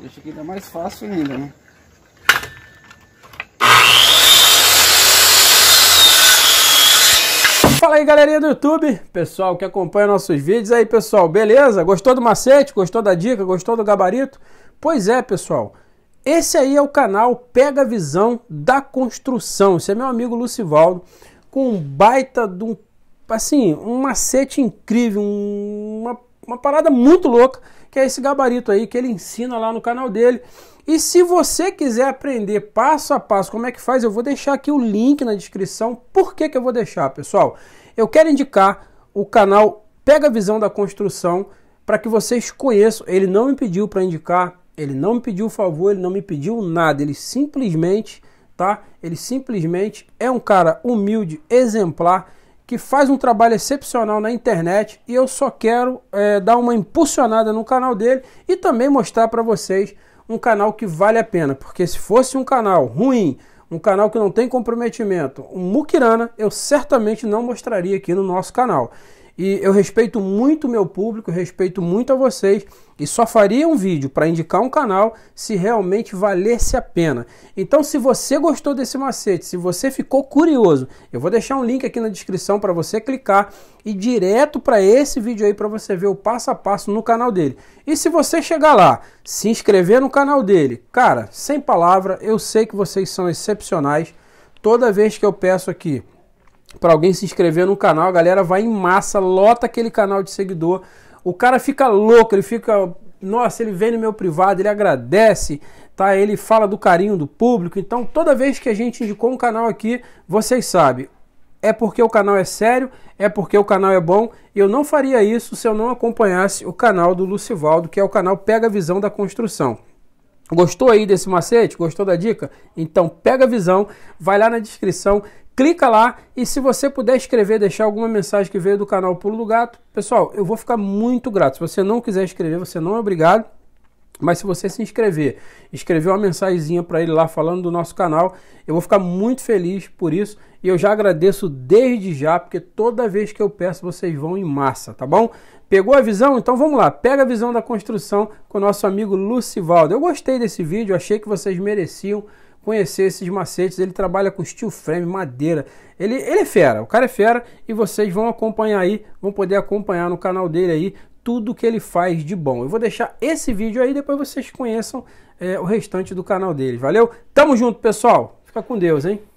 Deixa que dá tá mais fácil ainda, né? Fala aí galerinha do YouTube, pessoal que acompanha nossos vídeos aí pessoal, beleza? Gostou do macete? Gostou da dica? Gostou do gabarito? Pois é pessoal, esse aí é o canal Pega Visão da Construção, esse é meu amigo Lucivaldo com um baita de um, assim, um macete incrível, um uma parada muito louca, que é esse gabarito aí que ele ensina lá no canal dele. E se você quiser aprender passo a passo como é que faz, eu vou deixar aqui o link na descrição. Por que, que eu vou deixar, pessoal? Eu quero indicar o canal Pega a Visão da Construção para que vocês conheçam. Ele não me pediu para indicar, ele não me pediu favor, ele não me pediu nada, ele simplesmente, tá? Ele simplesmente é um cara humilde, exemplar que faz um trabalho excepcional na internet e eu só quero é, dar uma impulsionada no canal dele e também mostrar para vocês um canal que vale a pena, porque se fosse um canal ruim, um canal que não tem comprometimento, um Mukirana eu certamente não mostraria aqui no nosso canal. E eu respeito muito meu público, respeito muito a vocês e só faria um vídeo para indicar um canal se realmente valesse a pena. Então, se você gostou desse macete, se você ficou curioso, eu vou deixar um link aqui na descrição para você clicar e direto para esse vídeo aí para você ver o passo a passo no canal dele. E se você chegar lá, se inscrever no canal dele, cara, sem palavra, eu sei que vocês são excepcionais. Toda vez que eu peço aqui para alguém se inscrever no canal, a galera vai em massa, lota aquele canal de seguidor. O cara fica louco, ele fica, nossa, ele vem no meu privado, ele agradece, tá? Ele fala do carinho do público. Então, toda vez que a gente indicou um canal aqui, vocês sabem, é porque o canal é sério, é porque o canal é bom. Eu não faria isso se eu não acompanhasse o canal do Lucivaldo, que é o canal Pega a Visão da Construção. Gostou aí desse macete? Gostou da dica? Então pega a visão, vai lá na descrição, clica lá e se você puder escrever, deixar alguma mensagem que veio do canal Pulo do Gato, pessoal, eu vou ficar muito grato. Se você não quiser escrever, você não é obrigado. Mas se você se inscrever, escrever uma mensagenzinha para ele lá falando do nosso canal, eu vou ficar muito feliz por isso e eu já agradeço desde já, porque toda vez que eu peço vocês vão em massa, tá bom? Pegou a visão? Então vamos lá, pega a visão da construção com o nosso amigo Lucivaldo. Eu gostei desse vídeo, achei que vocês mereciam conhecer esses macetes. Ele trabalha com steel frame, madeira. Ele, ele é fera, o cara é fera e vocês vão acompanhar aí, vão poder acompanhar no canal dele aí tudo que ele faz de bom. Eu vou deixar esse vídeo aí, depois vocês conheçam é, o restante do canal dele. Valeu? Tamo junto, pessoal! Fica com Deus, hein?